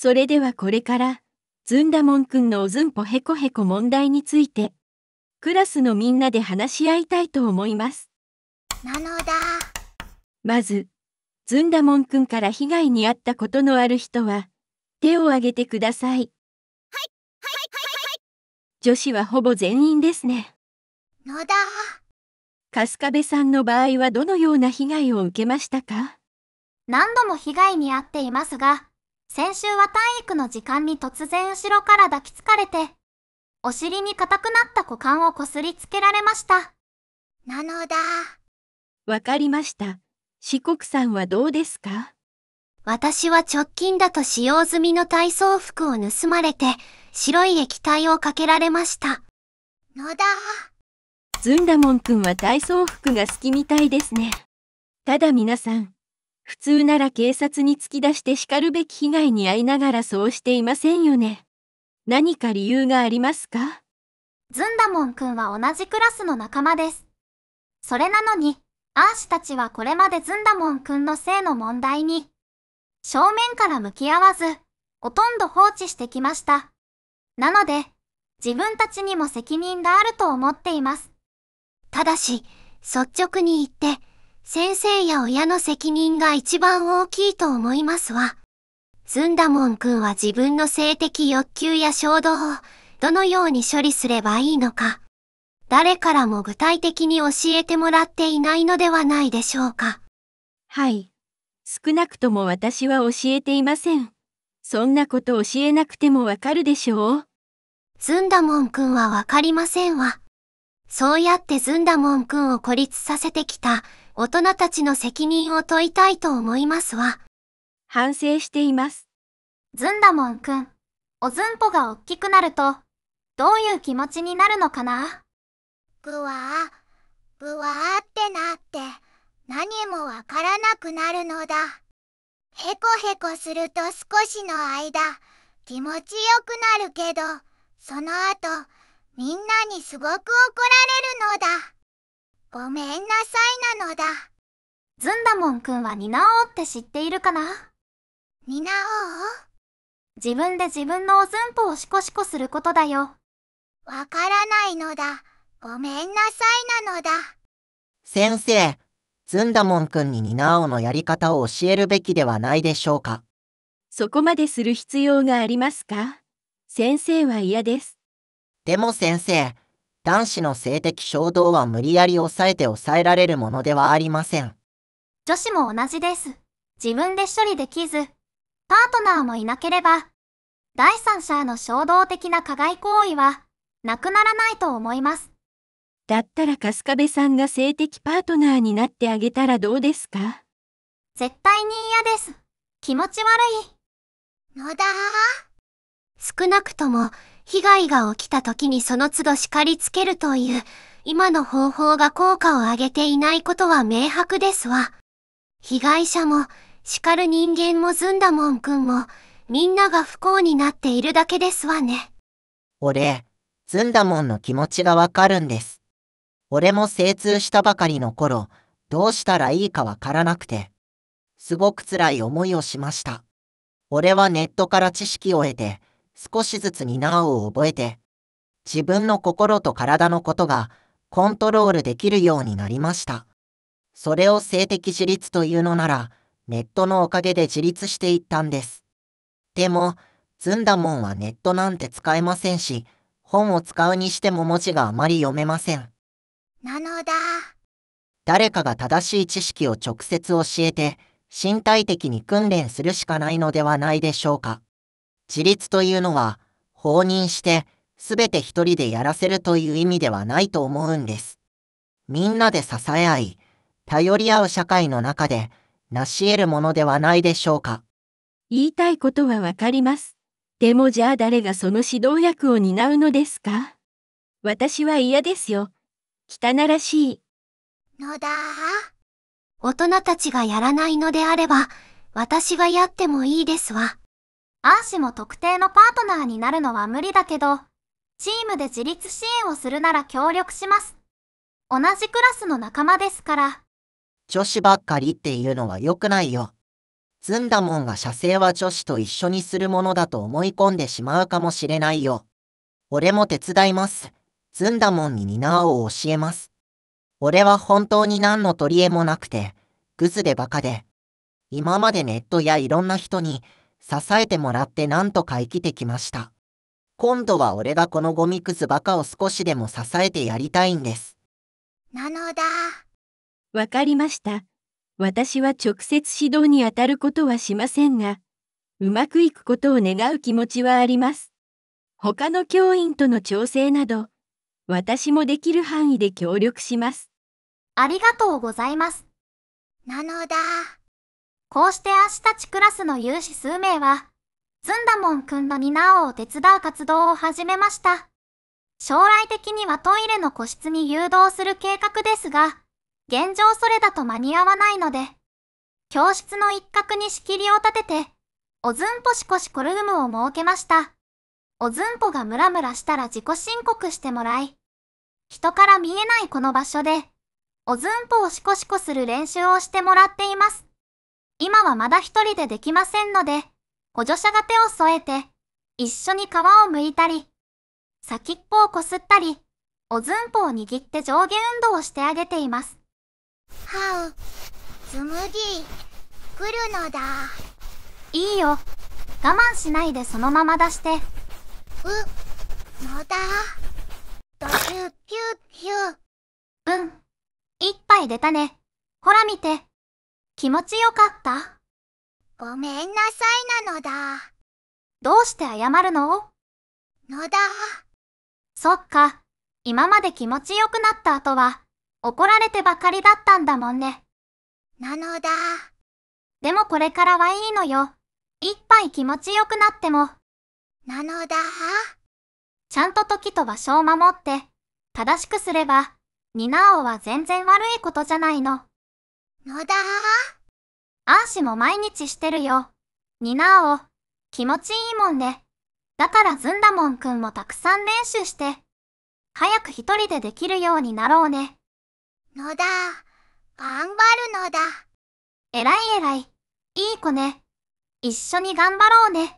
それではこれから、ずんだもんくんのおずんぽへこへこ問題について、クラスのみんなで話し合いたいと思います。なのだ。まず、ずんだもんくんから被害に遭ったことのある人は、手を挙げてください。はい、はい、はい、はい。女子はほぼ全員ですね。のだ。春日部さんの場合はどのような被害を受けましたか何度も被害に遭っていますが、先週は体育の時間に突然後ろから抱きつかれて、お尻に硬くなった股間をこすりつけられました。なのだ。わかりました。四国さんはどうですか私は直近だと使用済みの体操服を盗まれて、白い液体をかけられました。のだ。ずんだもんくんは体操服が好きみたいですね。ただ皆さん、普通なら警察に突き出して叱るべき被害に遭いながらそうしていませんよね。何か理由がありますかズンダモンくんは同じクラスの仲間です。それなのに、アーシたちはこれまでズンダモンくんの性の問題に、正面から向き合わず、ほとんど放置してきました。なので、自分たちにも責任があると思っています。ただし、率直に言って、先生や親の責任が一番大きいと思いますわ。ズンダモン君は自分の性的欲求や衝動をどのように処理すればいいのか、誰からも具体的に教えてもらっていないのではないでしょうか。はい。少なくとも私は教えていません。そんなこと教えなくてもわかるでしょうズンダモン君はわかりませんわ。そうやってずんだもんくんを孤立させてきた大人たちの責任を問いたいと思いますわ。反省しています。ずんだもんくん、おずんぽがおっきくなると、どういう気持ちになるのかなぐわー、ぐわーってなって、何もわからなくなるのだ。へこへこすると少しの間、気持ちよくなるけど、その後、みんなにすごく怒られるのだ。ごめんなさいなのだ。ずんだもんくんはニナオって知っているかなニナオ自分で自分のお寸法をシコシコすることだよ。わからないのだ。ごめんなさいなのだ。先生、ずんだもんくんにニナオのやり方を教えるべきではないでしょうか。そこまでする必要がありますか先生は嫌です。でも先生、男子の性的衝動は無理やり抑えて抑えられるものではありません。女子も同じです。自分で処理できず、パートナーもいなければ、第三者の衝動的な加害行為は、なくならないと思います。だったら春日部さんが性的パートナーになってあげたらどうですか絶対に嫌です。気持ち悪い。のだ少なくとも、被害が起きた時にその都度叱りつけるという、今の方法が効果を上げていないことは明白ですわ。被害者も、叱る人間もずんだもんくんも、みんなが不幸になっているだけですわね。俺、ずんだもんの気持ちがわかるんです。俺も精通したばかりの頃、どうしたらいいかわからなくて、すごく辛い思いをしました。俺はネットから知識を得て、少しずつ担うを覚えて、自分の心と体のことがコントロールできるようになりました。それを性的自立というのなら、ネットのおかげで自立していったんです。でも、ずんだもんはネットなんて使えませんし、本を使うにしても文字があまり読めません。なのだ。誰かが正しい知識を直接教えて、身体的に訓練するしかないのではないでしょうか。自立というのは、放任して、すべて一人でやらせるという意味ではないと思うんです。みんなで支え合い、頼り合う社会の中で、成し得るものではないでしょうか。言いたいことはわかります。でもじゃあ誰がその指導役を担うのですか私は嫌ですよ。汚らしい。のだ大人たちがやらないのであれば、私がやってもいいですわ。アーシも特定のパートナーになるのは無理だけど、チームで自立支援をするなら協力します。同じクラスの仲間ですから。女子ばっかりっていうのは良くないよ。ずんだもんが射精は女子と一緒にするものだと思い込んでしまうかもしれないよ。俺も手伝います。ずんだもんにニナーを教えます。俺は本当に何の取り柄もなくて、グズでバカで。今までネットやいろんな人に、支えてもらってなんとか生きてきました。今度は俺がこのゴミくずバカを少しでも支えてやりたいんです。なのだ。わかりました。私は直接指導にあたることはしませんが、うまくいくことを願う気持ちはあります。他の教員との調整など、私もできる範囲で協力します。ありがとうございます。なのだ。こうして明日地クラスの有志数名は、ズンダモンくんの担おうを手伝う活動を始めました。将来的にはトイレの個室に誘導する計画ですが、現状それだと間に合わないので、教室の一角に仕切りを立てて、おずんぽしこしコルームを設けました。おずんぽがムラムラしたら自己申告してもらい、人から見えないこの場所で、おずんぽをしこしこする練習をしてもらっています。はまだ一人でできませんので、補助者が手を添えて、一緒に皮を剥いたり、先っぽをこすったり、おずんぽを握って上下運動をしてあげています。はう、つむぎ、来るのだ。いいよ。我慢しないでそのまま出して。う、のだ。ドヒューヒューヒュー。うん。一杯出たね。ほら見て。気持ちよかったごめんなさいなのだ。どうして謝るののだ。そっか。今まで気持ちよくなった後は、怒られてばかりだったんだもんね。なのだ。でもこれからはいいのよ。一杯気持ちよくなっても。なのだ。ちゃんと時と場所を守って、正しくすれば、ニナオは全然悪いことじゃないの。のだ。アーシも毎日してるよ。ニナーを。気持ちいいもんで。だからずんだもんくんもたくさん練習して。早く一人でできるようになろうね。のだ。頑張るのだ。えらいえらい。いい子ね。一緒に頑張ろうね。